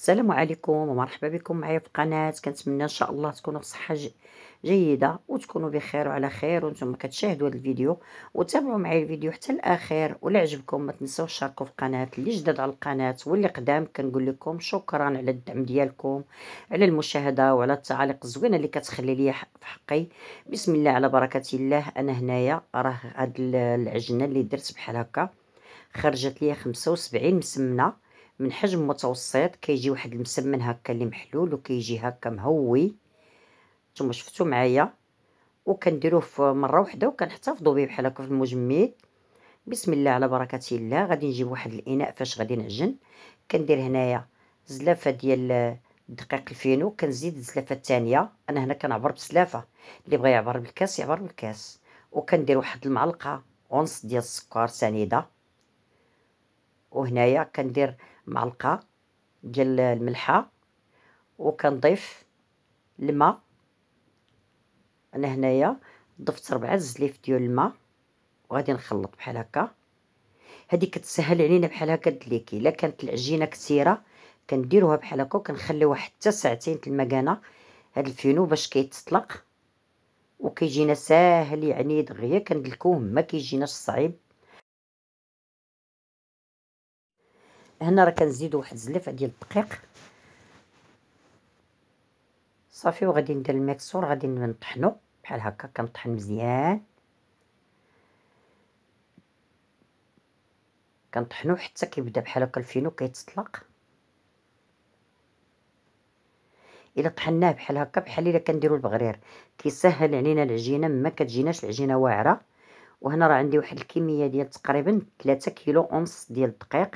السلام عليكم ومرحبا بكم معايا في القناه كنتمنى ان شاء الله تكونوا صحه جيده وتكونوا بخير وعلى خير وانتم كتشاهدوا هذا الفيديو وتابعوا معايا الفيديو حتى الاخير ولا عجبكم ما تنساوش تشاركوا في القناه اللي جدد على القناه واللي قدام كنقول لكم شكرا على الدعم ديالكم على المشاهده وعلى التعاليق الزوينه اللي كتخلي لي في حقي بسم الله على بركه الله انا هنايا راه هاد العجنه اللي درت بحال هكا خرجت لي 75 مسمنه من حجم متوسط كيجي واحد المسمن هكا اللي محلول وكيجي هكا مهوي نتوما شفتو معايا وكنديروه في مره واحده وكنحتفظوا به بحال هكا في المجمد بسم الله على بركه الله غادي نجيب واحد الاناء فاش غادي نعجن كندير هنايا زلافه ديال دقيق الفينو كنزيد الزلافه الثانيه انا هنا كنعبر بسلافه اللي بغى يعبر بالكاس يعبر بالكاس وكندير واحد المعلقه ونص ديال السكر سنيده وهنايا كندير معلقه ديال الملحه وكنضيف الماء انا هنايا ضفت ربعة زليف ديال الماء وغادي نخلط بحال هكا هذه كتسهل علينا بحال هكا الدليكي الا كانت العجينه كثيره كنديروها بحال هكا وكنخليوها حتى ساعتين المكانه هاد الفينو باش كيتطلق وكيجينا ساهل يعني دغيا كندلكوه ما كيجيناش صعيب هنا راه كنزيدو واحد الزلافه ديال الدقيق صافي وغادي ندير الميكسور غادي نطحنو بحال هكا كنطحن مزيان كنطحنو حتى كيبدا بحال هكا الفينو كيتطلق الا طحناه بحال هكا بحال الا كنديرو البغرير كيسهل علينا العجينه ما كتجيناش العجينه واعره وهنا راه عندي واحد الكميه ديال تقريبا 3 كيلو اونص ديال الدقيق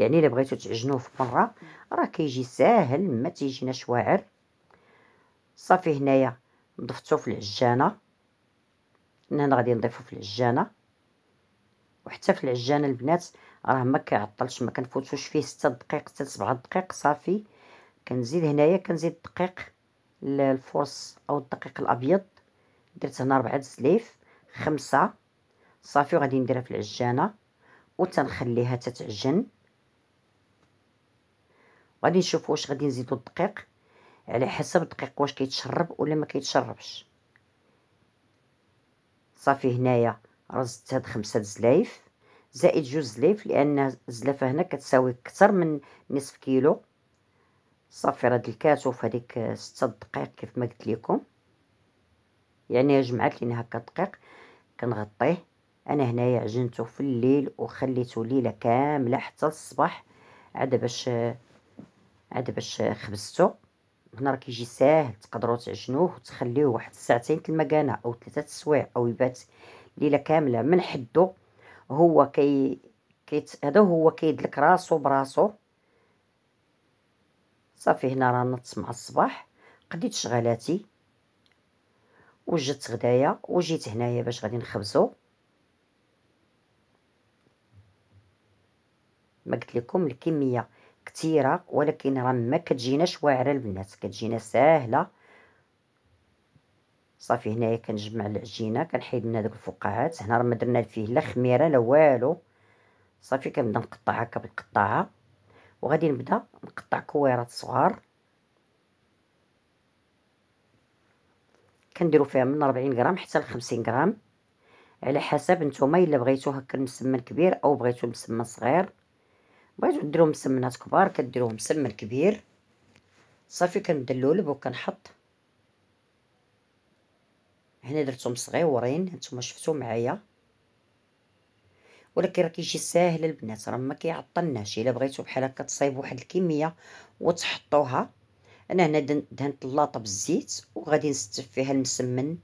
يعني الا بغيتو تعجنوه في مره راه كيجي ساهل ما تيجيناش واعر صافي هنايا ضفتو في العجانه هنا غادي نضيفو في العجانه وحتى في العجانه البنات راه ما كيعطلش ما كنفوتوش فيه 6 دقائق حتى 7 دقائق صافي كنزيد هنايا كنزيد الدقيق الفرص او الدقيق الابيض درت هنا 4 سليف خمسة صافي وغادي نديرها في العجانه وتنخليها تتعجن غادي نشوفوا واش غادي نزيدوا الدقيق على حسب الدقيق واش كيتشرب ولا ما كيتشربش صافي هنايا رزت هاد خمسة زلايف زائد جوج زلايف لان الزلافه هنا كتساوي اكثر من نصف كيلو صافي راه الكاتوف هذيك ستة دقائق كيف ما قلت لكم يعني جمعت لينا هكا دقيق كنغطيه انا هنايا عجنته في الليل وخليته ليله كامله حتى الصباح عاد باش عاد باش خبزتو هنا راه كيجي ساهل تقدروا تعجنوه وتخليوه واحد ساعتين في المكانه او ثلاثه السوايع او يبات ليله كامله من حدو هو كي كيت هذا هو كيدلك راسو براسو صافي هنا راه مع الصباح قديت شغلاتي وجدت غدايا وجيت هنايا باش غادي نخبزو ما قلت لكم الكميه كثيره ولكن راه ما كتجيناش واعره البنات كتجينا ساهله صافي هنايا كنجمع العجينه كنحيد منها دوك الفقاعات هنا راه ما درنا فيه لا خميره لا والو صافي كنبدا نقطع هكا بالقطاعه وغادي نبدا نقطع كويرات صغار كنديروا فيها من 40 غرام حتى ل 50 غرام على حسب نتوما الا بغيتو هكا المسمن كبير او بغيتو المسمن صغير بغيتو ديرو مسمنات كبار كديرو مسمن كبير صافي كندلولب وكنحط هنا درتهم صغيورين نتوما شفتو معايا ولكن راه كيجي ساهل البنات راه ما كيعطلناش الا بغيتو بحال هكا تصايب واحد الكميه وتحطوها انا هنا دهنت اللاطه بالزيت وغادي نستف فيها المسمن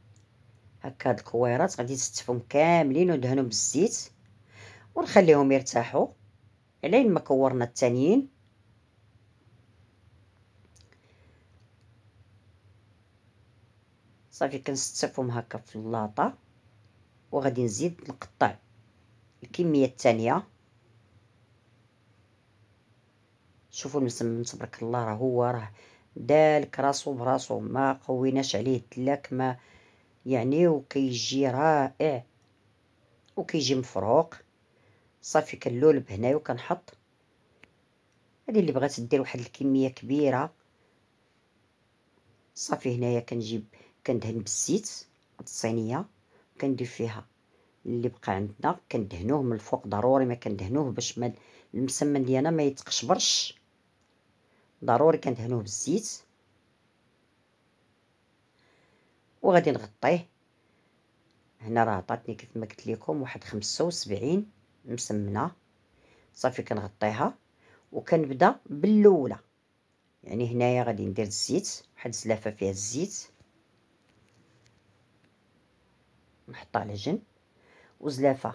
هكا هاد الكويرات غادي نستفهم كاملين ودهنهم بالزيت ونخليهم يرتاحوا علين ما كورنا التانيين صافي كنستفهم هكا في اللاطه وغادي نزيد نقطع الكميه الثانيه شوفوا المسمم تبارك الله راه هو راه دالك راسو براسو ما قويناش عليه الدلاك ما يعني وكيجي رائع وكيجي مفروق صافي كنلولب هنايا وكنحط هذه اللي بغات دير واحد الكميه كبيره صافي هنايا كنجيب كندهن بالزيت الصينيه كندير فيها اللي بقى عندنا كندهنوه من الفوق ضروري ما كندهنوه باش ما المسمن ديالنا ما يتقشبرش ضروري كندهنوه بالزيت وغادي نغطيه هنا راه عطاتني كيف ما قلت لكم واحد خمسة وسبعين مسمنه صافي كنغطيها وكنبدا باللولة يعني هنايا غادي ندير الزيت واحد الزلافه فيها الزيت نحطها على جنب وزلافه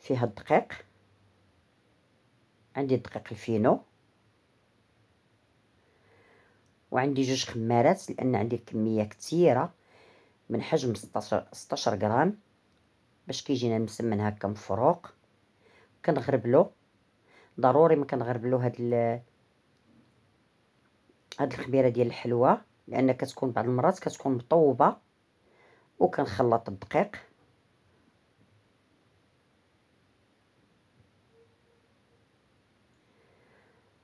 فيها الدقيق عندي الدقيق الفينو وعندي جوج خمارات لان عندي كميه كثيره من حجم 16 غرام باش كيجينا مسمن هكا مفروق كنغربلو ضروري ما كنغربلو هاد ال هاد الخميره ديال الحلوه لان كتكون بعض المرات كتكون مطوبه وكنخلط الدقيق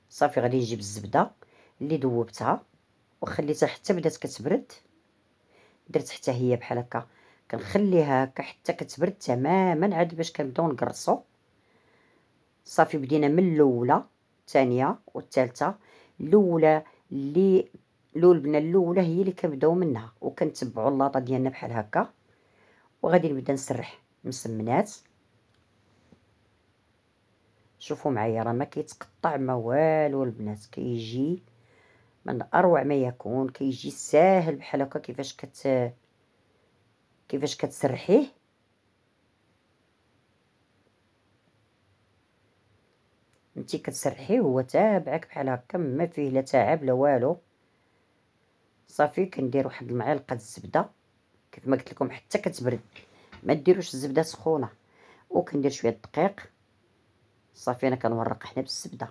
صافي غادي نجيب الزبده اللي ذوبتها وخليتها حتى بدات كتبرد درت حتى هي بحال هكا كنخليها هكا حتى كتبرد تماما عاد باش كنبداو نقرصو صافي بدينا من الاولى الثانيه والثالثه الاولى اللي لولبنا الاولى هي اللي كنبداو منها وكنتبعوا اللاطه ديالنا بحال هكا وغادي نبدا نسرح مسمنات شوفوا معايا راه ما كيتقطع ما والو البنات كيجي من اروع ما يكون كيجي ساهل بحال هكا كيفاش كت كيفاش كتسرحيه انت كتسرحي هو تابعك بحال هكا ما فيه لا تعب لا والو صافي كندير واحد المعلقه الزبده كيف ما قلت لكم حتى كتبرد ما ديروش الزبده سخونه وكندير شويه الدقيق صافي انا كنورق حنا بالزبده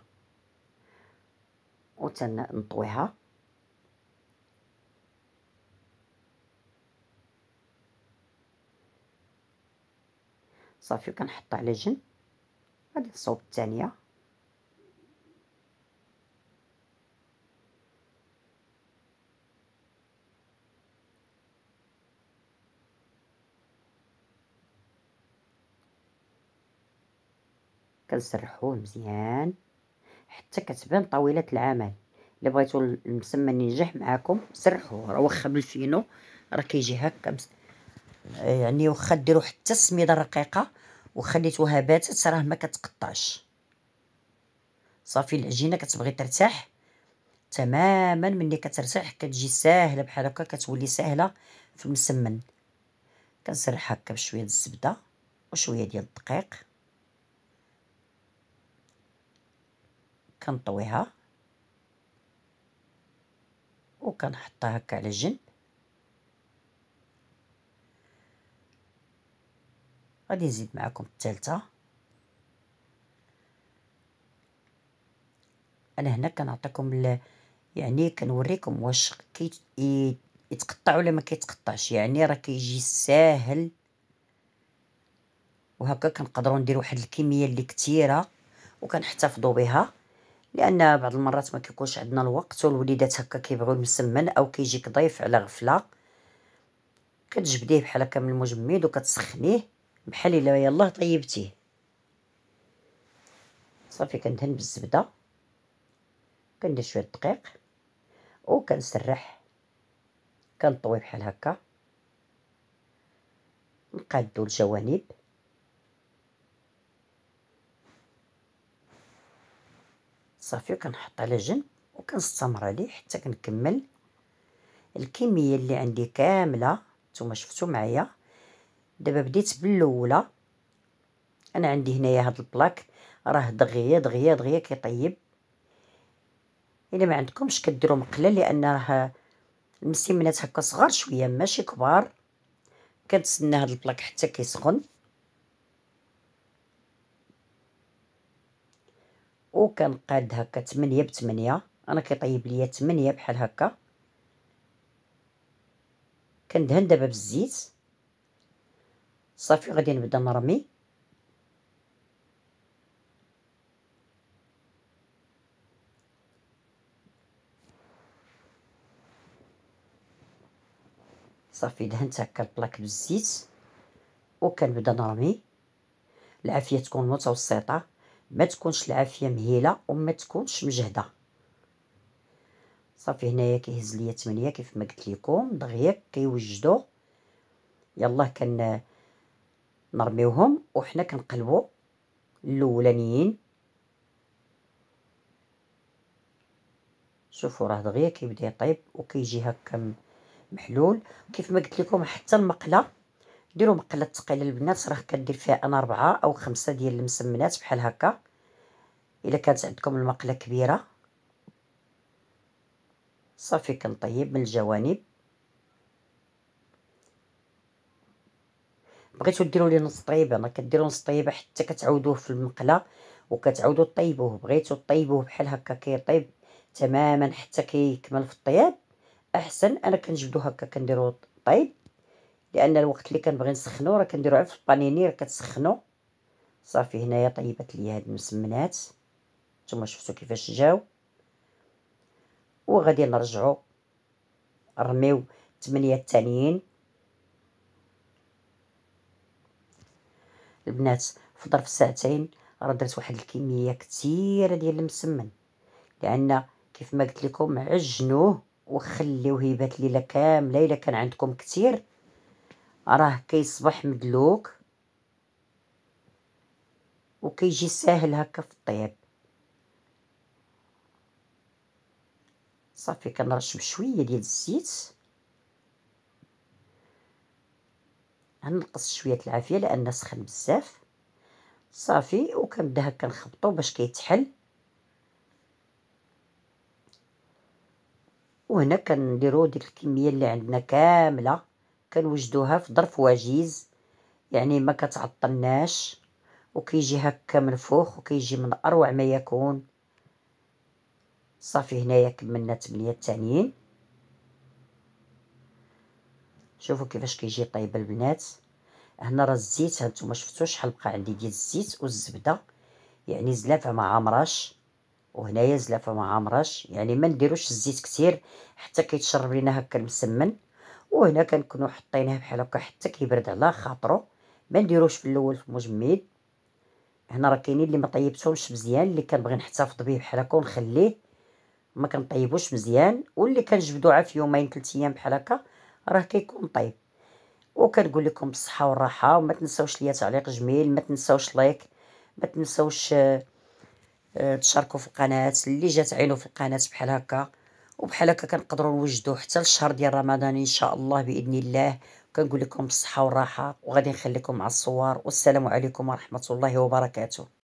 وتنطويها صافي كنحطها على جنب غادي نصوب الثانيه كنسرحوه مزيان حتى كتبان طويله العمل الا بغيتو المسمن ينجح معاكم سرحوه راه واخا بالفينو راه كيجي هكا يعني واخا ديرو حتى السميده الرقيقه وخليتوها باتت راه ما كتقطعش صافي العجينه كتبغي ترتاح تماما ملي كترتاح كتجي ساهله بحال هكا كتولي ساهله في المسمن كنسرح هكا بشويه الزبده وشويه ديال الدقيق كنطويها وكنحطها هكا على جنب غادي نزيد معكم الثالثه انا هنا كنعطيكم يعني كنوريكم واش كيتقطع ولا ما كيتقطعش يعني راه كيجي ساهل وهكا كنقدروا ندير واحد الكميه اللي كثيره وكنحتفظوا بها لان بعض المرات ما كيكونش عندنا الوقت والوليدات هكا كيبغيو المسمن او كيجيك ضيف على غفله كتجبديه بحال هكا من المجمد وكتسخنيه بحال الا يلاه طيبتيه صافي كندهن بالزبده كندير شويه دقيق وكنسرح كنطوي بحال هكا نقادو الجوانب صافي وكنحط على جنب وكنستمر عليه حتى كنكمل الكميه اللي عندي كامله نتوما شفتوا معايا دابا بديت بالاولى انا عندي هنايا هاد البلاك راه دغيا دغيا دغيا كيطيب الا ما عندكمش كديروا مقله لان راه المسيمنات هكا صغار شويه ماشي كبار كنتسنى هاد البلاك حتى كيسخن وكنقاد هكا هكا ب 8 انا كيطيب ليا 8 بحال هكا كندهن دابا بالزيت صافي غادي نبدا نرمي صافي دهنت هكا البلاك بالزيت وكنبدا نرمي العافيه تكون متوسطه ما تكونش العافيه مهيله وما تكونش مجهده صافي هنايا كيهز ليا 8 كيف ما قلت لكم دغيا كيوجدوا يلاه كن نرميوهم وحنا كنقلبوا الاولانيين شوفوا راه دغيا كيبدا يطيب وكيجي هكا محلول كيف ما قلت لكم حتى المقله ديروا مقله ثقيله البنات راه كدير فيها انا ربعه او خمسه ديال المسمنات بحال هكا الا كانت عندكم المقله كبيره صافي كنطيب من الجوانب بغيتو ديروا ليه نص طيبه ما كديروا نص طيبه حتى كتعودوه في المقله وكتعودوا طيبوه بغيتو طيبوه بحال هكا كيطيب تماما حتى كيكمل في الطياب احسن انا كنجبدو هكا كنديرو طيب لان الوقت اللي كنبغي نسخنو راه كنديرو غير في البانيني راه كتسخنو صافي هنايا طيبات ليا هاد المسمنات نتوما شفتو كيفاش جاو وغادي نرجعو نرميو الثمانيه التانيين البنات في ظرف ساعتين راه درت واحد الكميه كثيره ديال المسمن لان كيف ما قلت لكم عجنوه وخليوه يبات ليله كامله الا كان عندكم كثير راه كيصبح مدلوك وكيجي ساهل هكا في الطياب صافي كنرش بشويه ديال الزيت غنقص شويه العافيه لان سخن بزاف صافي وكنبدا هكا نخبطو باش كيتحل وهنا كنديرو ديك الكميه اللي عندنا كامله كنوجدوها في ظرف وجيز يعني ما كتعطلناش وكيجي هكا منفوخ وكيجي من اروع ما يكون صافي هنايا كملنا 8 التانيين شوفوا كيفاش كيجي طيب البنات هنا راه الزيت هانتوما شفتوا شحال بقى عندي ديال الزيت والزبده يعني زلافه ما عامراش وهنايا زلافه ما عامراش يعني ما نديروش الزيت كثير حتى كيتشرب لينا هكا المسمن وهنا كنكونو حطيناه بحال هكا حتى كيبرد على خاطرو ما نديروش في الاول في المجمد هنا راه كاينين اللي ما طيبتهمش مزيان اللي كنبغي نحتفظ به بحال هكا ونخليه ما كنطيبوش مزيان واللي كنجبدو عا في يومين ثلاث ايام بحال هكا راه كيكون طيب وكنقول لكم بالصحه والراحه وما تنساوش ليا تعليق جميل ما تنساوش لايك ما تنساوش آه، تشاركوا في القناه اللي جات عينو في القناه بحال هكا وبحال هكا كنقدروا نوجدوا حتى الشهر ديال رمضان ان شاء الله باذن الله كنقول لكم بالصحه والراحه وغادي نخليكم مع الصور والسلام عليكم ورحمه الله وبركاته